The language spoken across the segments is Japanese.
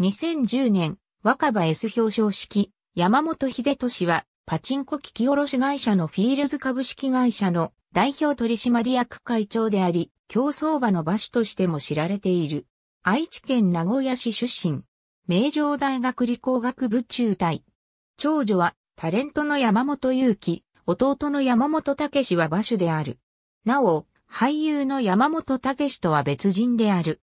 2010年、若葉 S 表彰式、山本秀俊は、パチンコ機器卸会社のフィールズ株式会社の代表取締役会長であり、競争場の場所としても知られている。愛知県名古屋市出身。名城大学理工学部中退。長女は、タレントの山本祐希、弟の山本武は馬主である。なお、俳優の山本武とは別人である。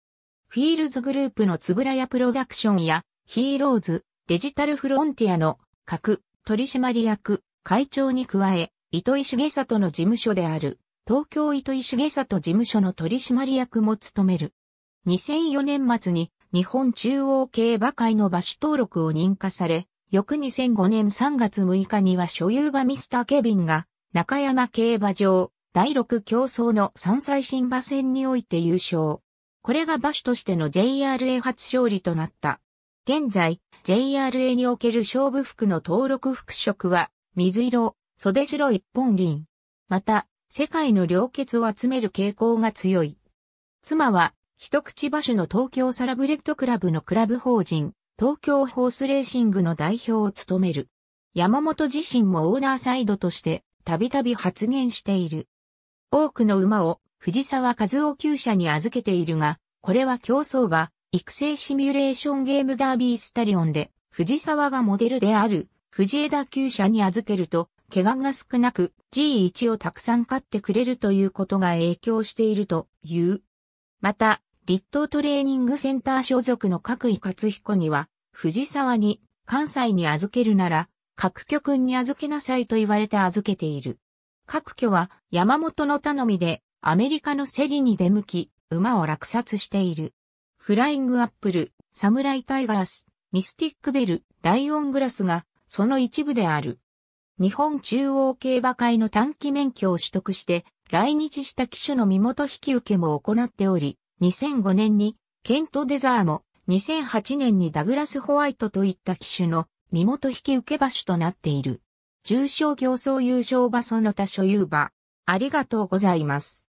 フィールズグループのつぶらやプロダクションや、ヒーローズ、デジタルフロンティアの、各、取締役、会長に加え、糸井重里の事務所である、東京糸井重里事務所の取締役も務める。2004年末に日本中央競馬会の馬主登録を認可され、翌2005年3月6日には所有馬ミスターケビンが中山競馬場第6競争の3歳新馬戦において優勝。これが馬主としての JRA 初勝利となった。現在、JRA における勝負服の登録服飾は、水色、袖白一本輪。また、世界の良血を集める傾向が強い。妻は、一口馬主の東京サラブレッドクラブのクラブ法人、東京ホースレーシングの代表を務める。山本自身もオーナーサイドとして、たびたび発言している。多くの馬を藤沢和夫厩舎に預けているが、これは競争馬、育成シミュレーションゲームダービースタリオンで、藤沢がモデルである、藤枝厩舎に預けると、怪我が少なく G1 をたくさん買ってくれるということが影響しているという。また、立東トレーニングセンター所属の各井勝彦には、藤沢に関西に預けるなら、各局に預けなさいと言われて預けている。各局は山本の頼みでアメリカのセリに出向き、馬を落札している。フライングアップル、サムライタイガース、ミスティックベル、ライオングラスが、その一部である。日本中央競馬会の短期免許を取得して、来日した機種の身元引き受けも行っており、2005年にケント・デザーも、2008年にダグラス・ホワイトといった機種の身元引き受け場所となっている。重賞競争優勝場その他所有場。ありがとうございます。